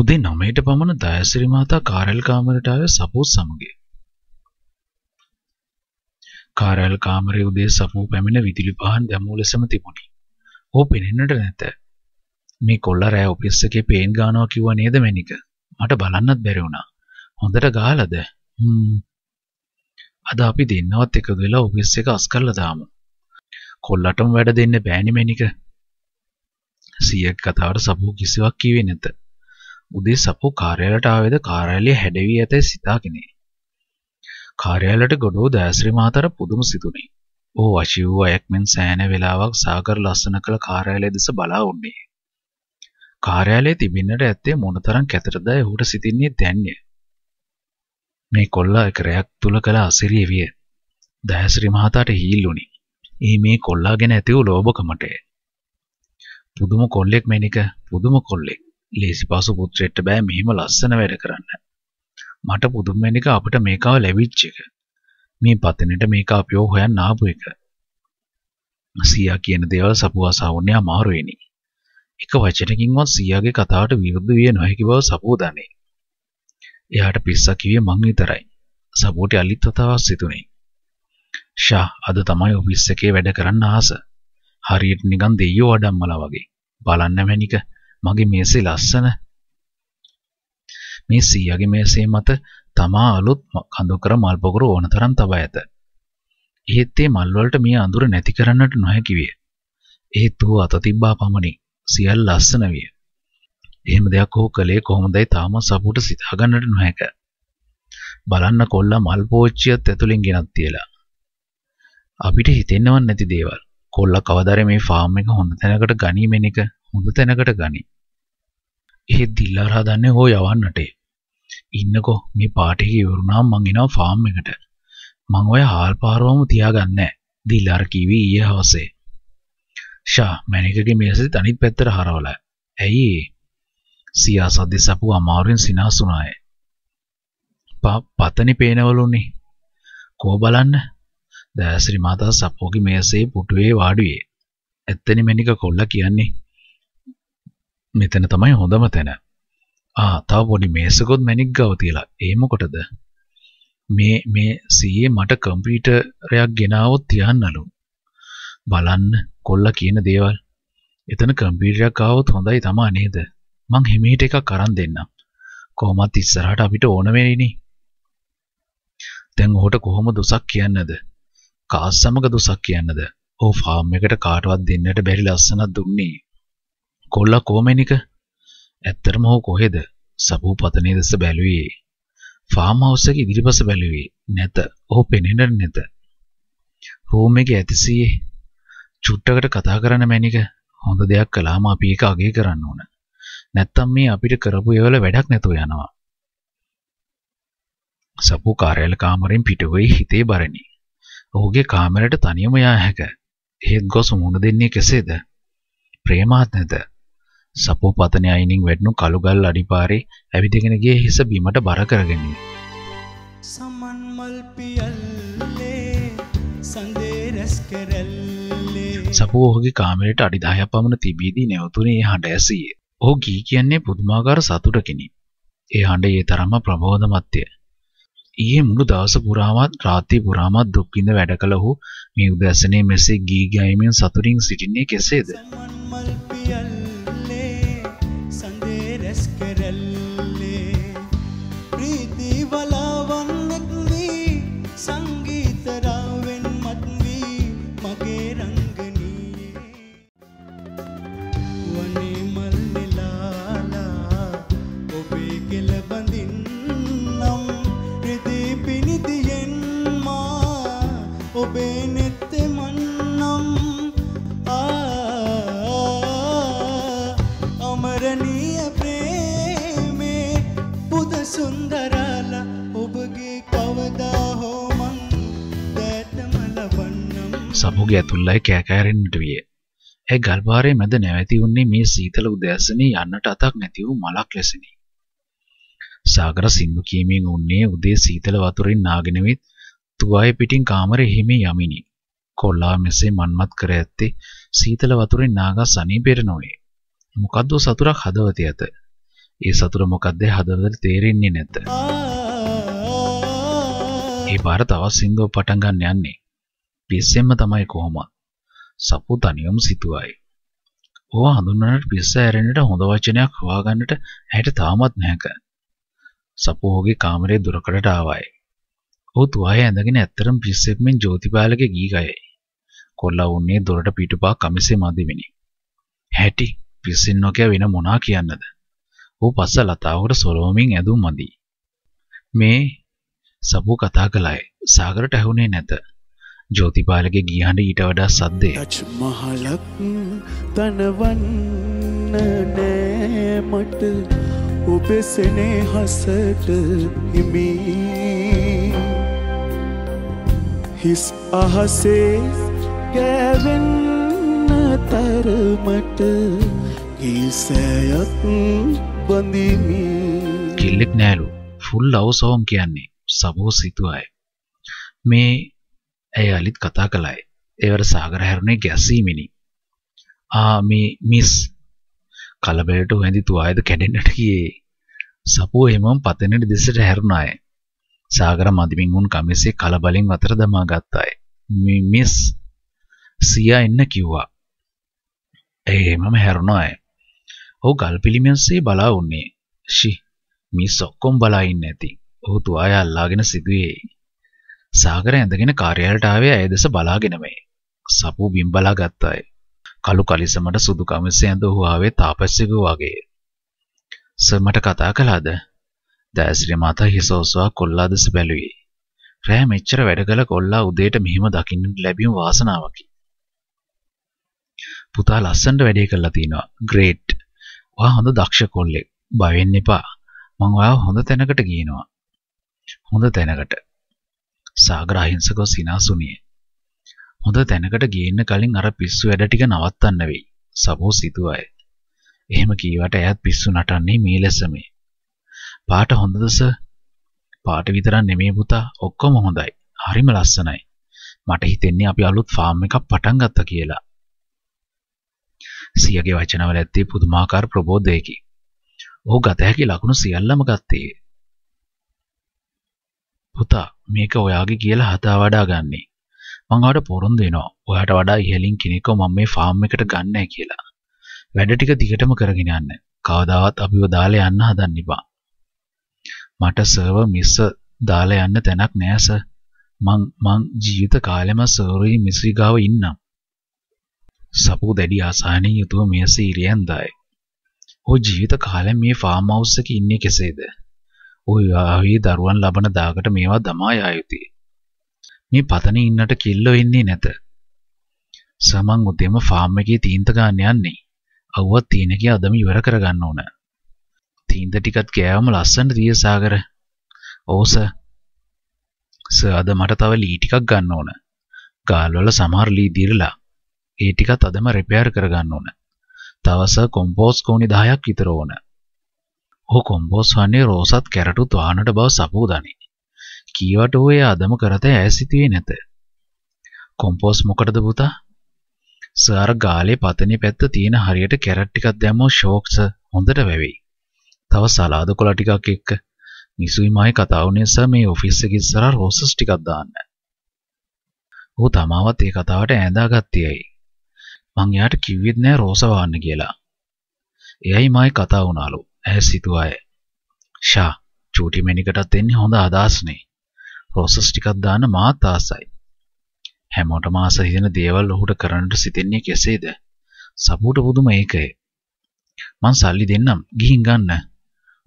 උදේ 9ට පමණ දයසිරි මාතා කාර්යාල කාමරයට ආවේ සපුත් සමග. කාර්යාල කාමරයේ උදේ සපු පැමිණ විදුලි පහන් දැමූ ලෙසම තිබුණි. ඔහු පෙනෙන්නට නැත. මේ කොල්ලා රෑ ඔෆිස් එකේ පේන් ගානවා කිව්වා නේද මැනික? මට බලන්නත් බැරි වුණා. හොඳට ගහලාද? හ්ම්. අද අපි දෙන්නවත් එකතු වෙලා ඔෆිස් එක අස් කරලා දාමු. කොල්ලටම වැඩ දෙන්න බෑනේ මැනික. සියක් කතාවට සබු කිසිවක් කිව්වේ නැත. උදේ සපෝ කාර්යාලයට ආවේද කාර්යාලයේ හැඩවී ඇතැයි සිතාගෙනේ. කාර්යාලයට ගොඩෝ දෑස්රි මාතර පුදුම සිතුනේ. ඔහු වශී වූ අයෙක් මෙන් සෑහෙන වේලාවක් සාගර ලස්සන කළ කාර්යාලය දෙස බලා උන්නේ. කාර්යාලයේ තිබෙන්නට ඇත්තේ මොනතරම් කැතරදයි ඔහුට සිතින්නේ දැන්නේ. මේ කොල්ලා එක රැයක් තුල කළ අසිරිය විය. දෑස්රි මහතාට හීල්ලුනි. ඒ මේ කොල්ලා ගැන ඇති වූ ලෝභකමට. පුදුම කොල්ලෙක් මේනික පුදුම කොල්ලෙක්. ලේසි පාසු පුත්‍රයෙක්ට බෑ මෙහෙම ලස්සන වැඩ කරන්න. මට පුදුම වෙන එක අපිට මේකාව ලැබිච්ච එක. මේ පතනෙට මේක අපිව හොයන්න ආපු එක. සීයා කියන දේවල් සපුවාසාවුන්නේ අමාරු වෙනි. එක වචනකින්වත් සීයාගේ කතාවට විරුද්ධ විය නොහැකි බව සපුව දනේ. එයාට පිස්සක් කිව්වේ මං විතරයි. සපුවට අලිත් වතාවක් සිතුනේ. ෂා අද තමයි ඔෆිස් එකේ වැඩ කරන්න ආස. හරියට නිකන් දෙයියෝ අඩම්මලා වගේ. බලන්න මැනික මගේ මේසේ ලස්සන. මේ සීයාගේ මේසේ මත තමා අලුත් කඳුකර මල් පොකුරු ඕන තරම් තබා ඇත. එහෙත් ඒ මල් වලට මේ අඳුර නැති කරන්නට නොහැකි විය. එහෙත් ඔහු අත තිබ්බා පමණි. සියල්ල ලස්සන විය. එහෙම දෙයක් ඔහු කළේ කොහොමදයි තාම සපුට සිතා ගන්නට නොහැක. බලන්න කොල්ලා මල් පෝච්චියත් ඇතුලින් ගෙනත් තියලා. අපිට හිතෙන්නවත් නැති දේවල්. කොල්ලා කවදාද මේ ෆාම් එක හොඳ තැනකට ගනීමෙන එක හොඳ තැනකට ගනි. එහෙත් දිල්ලාර හදන්නේ හෝ යවන්නටේ. ඉන්නකෝ මේ පාටේ ඉවරුනාම මං එනවා ෆාම් එකට. මං ඔය හාල් පාරවම තියාගන්නේ දිල්ලාර කිවි ඊයේ හවසේ. ෂා මැනිකගේ මේසෙත් අනිත් පැත්තට හරවලා. ඇයි? සියා සද්දෙස අපු අමාරුවෙන් සිනාස් වුණාය. පතනි පේනවලුනේ. කෝ බලන්න. දෑසිරි මාතා සපෝගේ මේසේ පුටුවේ වාඩුවේ. ඇත්තනි මැනික කොල්ලා කියන්නේ මෙතන තමයි හොඳම තැන. ආ තව පොඩි මේසකොත් මැණික් ගව තියලා. ඒ මොකටද? මේ මේ සීයේ මට කම්පියුටරයක් ගෙනාවොත් තියන්නලු. බලන්න කොල්ලා කියන දේවල්. එතන කම්පියුටරයක් ආවොත් හොඳයි තමා නේද? මං හිමීට එකක් අරන් දෙන්නම්. කොහොමත් ඉස්සරහට අපිට ඕන වෙන්නේ දැන් ඔහුට කොහොම දොසක් කියන්නද? කාස් සමග දොසක් කියන්නද? ඔව් ෆාම් එකට කාටවත් දෙන්නට බැරි ලස්සනක් දුන්නේ. කොල්ලා කොමෙනික ඇත්තටම හෝ කොහෙද සබූ පතනය දෙස බැලුවේ ෆාම් හවුස් එක ඉදිරිපස බැලුවේ නැත ඔහු පෙනෙන්නේ නැත රූම් එකේ ඇතිසියේ චුට්ටකට කතා කරන මැනික හොඳ දෙයක් කළාම අපි ඒක අගය කරන්න ඕන නැත්තම් මේ අපිට කරපු ඒවල වැඩක් නැතුව යනවා සබූ කාර්යාල කාමරෙන් පිටවෙයි හිතේ බරණි ඔහුගේ කාමරයට තනියම යා හැක එහෙත් ගොස් මුණ දෙන්නේ කෙසේද ප්‍රේමාත් නැත සපෝ පතන අයිනින් වැටනු කළුගල් අඩිපාරේ ඇවිදගෙන ගිය හිස බීමට බර කරගන්නේ. සමන්මල් පියල්ලේ සඳේ රැස් කරල්ලේ සපෝ ඔහුගේ කාමරයට අඩි 10ක් පමණ තිබීදී නැවතුනේ හඬ ඇසීය. ඔහු ගී කියන්නේ පුදුමාකාර සතුටකිනි. ඒ හඬ ඒ තරම්ම ප්‍රබෝධමත්ය. ඊයේ මුළු දවස පුරාමත් රාත්‍රී පුරාමත් දුක් විඳ වැඩ කළ ඔහු මේ උදැසනේ මෙසේ ගී ගැයීමෙන් සතුටින් සිටින්නේ කෙසේද? සමන්මල් පියල්ලේ ඔබේ නෙත්තේ මන්නම් අමරණීය ප්‍රේමේ පුද සුන්දරාල ඔබගේ කවදා හෝ මං දැතම ලබන්නම් සමුගේ ඇතුල්ලයි කෑකෑරෙන්නට විය. ඒ ගල්බාරේ මැද නැවැති වුන්නේ මේ සීතල උදෑසනේ යන්නට අතක් නැති වූ මලක් ලෙසිනි. සාගර සින්දු කීමෙන් උන්නේ උදේ සීතල වතුරින් නාගෙන වෙත් තුවාය පිටින් කාමරේ හිමේ යමිනි. කොල්ලා මෙසේ මන්මත් කර ඇත්තේ සීතල වතුරෙන් නාගා සනීපයට නොවේ. මොකද්ද සතුරක් හදවතේ ඇත. ඒ සතුර මොකද්ද හදවතට තේරෙන්නේ නැත. ඒ පාර තවත් සින්දුව පටන් ගන්න යන්නේ. පිස්සෙන්ම තමයි කොහොමත්. සපු තනියම සිතුවයි. ඕවා හඳුන්වන්නට පිස්ස ඇරෙන්නට හොඳ වචනයක් හොයාගන්නට ඇයට තාමත් නැහැක. සපුහුගේ කාමරේ දුරකඩට ආවයි. ඔහු තුවාය ඇඳගෙන ඇත්තරම් පිස්සෙක්මෙන් ජෝතිපාලගේ ගී ගයයි. කොල්ලා වුණේ දොරට පිටුපා කමිසේ මදිමිනි. හැටි පිස්සෙන් නොකිය වෙන මොනා කියන්නද? ඔහු පස්ස ලතාවකට සොරවමින් ඇඳුම් මදි. මේ සබු කතා කළයි. සාගරට ඇහුනේ නැත. ජෝතිපාලගේ ගියහඬ ඊට වඩා සද්දේ. මහලක් තනවන්න නෑ මට ඔබ සෙනෙහසට හිමි හිස් අහසේ ගෑවෙන්න තරමට ගීසෑයක් බඳිමි කිල්ලෙක් නෑලු ෆුල් ලව් සෝම් කියන්නේ සබෝ සිතුවයි මේ ඇය අලිත් කතා කළයි ඒවට සාගර හැරුණේ ගැසීමිනි ආ මේ මිස් කලබලට හොඳි තුවායද කැඩෙන්නට ගියේ සපුව එමම් පතෙනට දෙසට හැරුණායේ සාගර මදිමින් වුන් කමිසේ කලබලින් අතර දමා ගත්තාය. මිස් සියා එන්න කිව්වා. ඒ මම හැරුණා අය. ඔහු ගල්පිලිමස්සේ බලා උන්නේ. ෂි මිස් ඔක්කොම බලා ඉන්නේ නැති. ඔහු තුආය අල්ලාගෙන සිටුවේ. සාගර ඇඳගෙන කාර්යාලයට ආවේ ඇය දෙස බලාගෙනමයි. සපු බිම් බලා ගත්තාය. කළු කලිසමට සුදු කමිසේ ඇඳ ඔහු ආවේ තාපස්සෙකු වගේ. සර් මට කතා කළාද? දෑසිරි මත හිස ඔසවා කොල්ලා දෙස බැලුවේ. රෑ මෙච්චර වැඩ කළ කොල්ලා උදේට මෙහිම දකින්නට ලැබීම වාසනාවකි. පුතා ලස්සනට වැඩේ කරලා තිනවා. ග්‍රේට්. ඔයා හොඳ දක්ෂ කොල්ලෙක්. බය වෙන්න එපා. මම ඔයාව හොඳ තැනකට ගියනවා. හොඳ තැනකට. සාගර අහිංසකව සිනාසුණියේ. හොඳ තැනකට ගේන්න කලින් අර පිස්සු වැඩ ටික නවත්තන්න වෙයි. සබෝ සිතුවයි. එහෙම කීවට එයාත් පිස්සු නටන්නේ මේ ලෙසමයි. පාට හොඳද සර්? පාට විතරක් නෙමෙයි පුතා, ඔක්කොම හොඳයි. හරිම ලස්සනයි. මට හිතෙන්නේ අපි අලුත් ෆාම් එකක් පටන් ගත්තා කියලා. සියගේ වචනවල ඇත්තේ පුදුමාකාර ප්‍රබෝධයකි. ඔහු ගත හැකි ලකුණු සියල්ලම ගත්තේ. පුතා, මේක ඔයාගේ කියලා හදා වඩා ගන්නේ. මං ඔයාලට පොරොන්දු වෙනවා. ඔයාට වඩා ඉහලින් කෙනෙක්ව මම මේ ෆාම් එකට ගන්නෑ කියලා. වැඩ ටික දිගටම කරගෙන යන්න. කවදාවත් අපිව දාලා යන්න හදන්න එපා. මට සර්ව මිස්ස දාලා යන්න තැනක් නෑ සර්. මං මං ජීවිත කාලෙම සර්වයි මිස්රි ගාව ඉන්නම්. සපු දැඩි ආසාහනින් යුතුව මෙසේ ඉරියන් දායි. "ඔහු ජීවිත කාලෙම මේ ෆාම් හවුස් එකේ ඉන්නේ කෙසේද? ඔහු ආවේ දරුවන් ලබන දාකට මේවා දමා යා යුතුය. මේ පතනේ ඉන්නට කිල්ලෝ ඉන්නේ නැත." සමන් උදේම ෆාම් එකේ තීන්ත ගන්න යන්නේ. අවුවත් තීනකේ අදම ඉවර කරගන්න ඕන. තීන්ද ටිකත් ගෑවම ලස්සනට දිය සාගර. "ඔව් සර්." "සර් අද මට තව ලී ටිකක් ගන්න ඕන. ගාල්වල සමහර ලී දිරලා. ඒ ටිකත් අදම රිපෙයාර් කරගන්න ඕන. තව සර් කොම්පෝස් කෝණි 10ක් විතර ඕන." "ඔව් කොම්පෝස් වන්නේ රෝසත් කැරටුත් වහනට බව සපෝදානි." කීවට හෝ එය අදම කරතේ ඈසිතුවේ නැත. "කොම්පෝස් මොකටද පුතා?" "සර් අර ගාලේ පතනේ පැත්ත තියෙන හරියට කැරට් ටිකක් දැම්මොත් ෂෝක් සර් හොඳට වැවෙයි." තව සලාද කොළ ටිකක් එක්ක මිසුයි මායි කතා වුණේ සර් මේ ඔෆිස් එකේ ඉස්සරහ රෝසස් ටිකක් දාන්න. ඌ තමාවත් ඒ කතාවට ඈඳාගත්තේයි. මං එයාට කිව්වෙත් නෑ රෝස වාන්න කියලා. එයයි මායි කතා වුණාලු. ඇස් හිතුවාය. ෂා චූටි මෙනිකටත් එන්නේ හොඳ අදහස්නේ. රෝසස් ටිකක් දාන්න මාත් ආසයි. හැමෝටම ආස හිතෙන දේවල් ඔහුට කරන්නට සිතෙන්නේ කෙසේද? සබුට පුදුම ඒකය. මං සල්ලි දෙන්නම් ගිහින් ගන්න.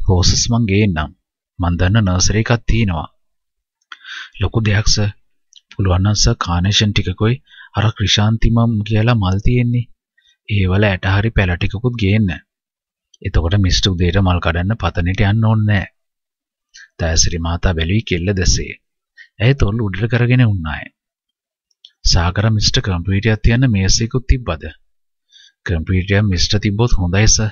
පෝසස් මං ගේන්නම්. මං දන්න නර්සරි එකක් තියෙනවා. ලොකු දෙයක් සර්. පුළුවන් නම් සර් කානේෂන් ටිකකුයි අර ක්‍රිෂාන්තිමම් කියලා මල් තියෙන්නේ. ඒ වල ඇට හරි පැල ටිකකුත් ගේන්න. එතකොට මිස්ටර් උදේට මල් කඩන්න පතනෙට යන්න ඕනේ නැහැ. තෑසිරි මාතා බැලුවේ කෙල්ල දැසේ. ඇය තොල් උඩට කරගෙන උන්නාය. සාගර මිස්ටර් කම්පියුටරයක් තියන්න මේසෙකුත් තිබ්බද? කම්පියුටරයක් මිස්ටර් තිබ්බොත් හොඳයි සර්.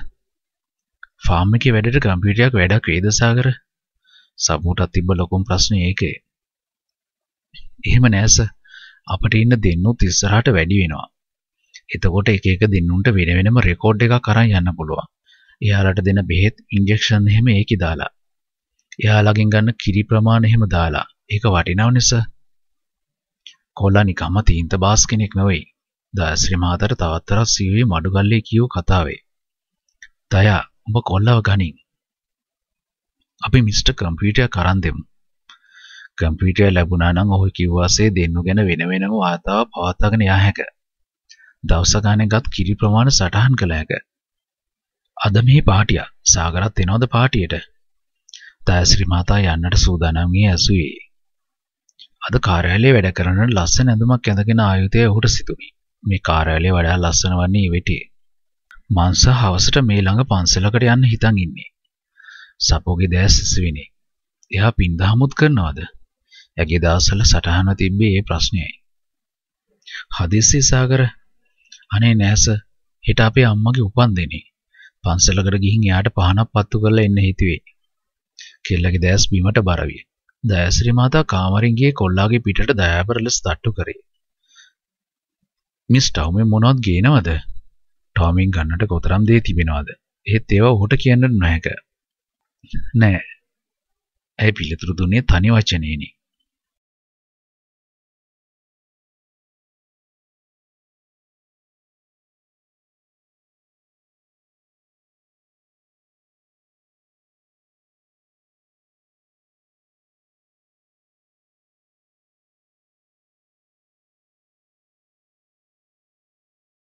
ෆාම් එකේ වැඩට කම්පියුටරයක් වැඩක් වේද සාගර? සබුටත් තිබ්බ ලොකුම ප්‍රශ්නේ ඒකේ. එහෙම නෑ සර්. අපිට ඉන්න දෙන්නුත් ඉස්සරහට වැඩි වෙනවා. එතකොට එක එක දෙන්නුන්ට වෙන වෙනම රෙකෝඩ් එකක් අරන් යන්න පුළුවන්. එයාලට දෙන බෙහෙත්, ඉන්ජෙක්ෂන් එහෙම ඒකේ දාලා. එයාලගෙන් ගන්න කිරි ප්‍රමාණය එහෙම දාලා. ඒක වටිනවනේ සර්. කොල්ලා නිකම්ම තීන්ත බාස් කෙනෙක් නෙවෙයි. දයශ්‍රී මාතර තවත්තරක් සීවේ මඩුගල්ලේ කියූ කතාවේ. දයා උඹ කොල්ලව ගනින්. අපි මිස්ටර් කම්පියුටර් කරන් දෙමු. කම්පියුටර් ලැබුණා නම් ඔහු කිව්වාසේ දෙන්නු ගැන වෙන වෙනම වාතාව පවත්වාගෙන යා හැක. දවස ගානකත් කිරි ප්‍රමාණ සටහන් කළ හැක. අද මේ පාටිය සාගරත් එනවද පාටියට? තෑස්රි මාතා යන්නට සූදානම් වී ඇසුවේ. අද කාර්යාලයේ වැඩ කරන ලස්සන ඇඳුමක් ඇඳගෙන ආයුතය ඔහුට සිතුනි. මේ කාර්යාලය වඩා ලස්සන වන්නේ ඉවෙටේ. මං සහ හවසට මේ ළඟ පන්සලකට යන්න හිතන් ඉන්නේ. සපෝගේ දැස් සිසිවිනේ. එයා පින්දහමුත් කරනවද? ඇගේ දවස්වල සටහන තිබ්බේ ඒ ප්‍රශ්නයයි. හදිස්සි සාගර අනේ නෑස හෙට අපේ අම්මගේ උපන්දිනේ. පන්සලකට ගිහින් එයාට පහනක් පත්තු කරලා එන්න හිතුවේ. කෙල්ලගේ දැස් බිමට බර විය. දයශ්‍රී මාතා කාමරින් ගියේ කොල්ලාගේ පිටට දයාබර ලෙස තට්ටු කරේ. මිස් ටවුමේ මොනවද ගේනවද? ටොමින් ගන්නට කොතරම් දේ තිබෙනවද? එහෙත් ඒවා ඔහුට කියන්නට නොහැක. නෑ. ඇය පිළිතුරු දුන්නේ තනි වචනයෙනි.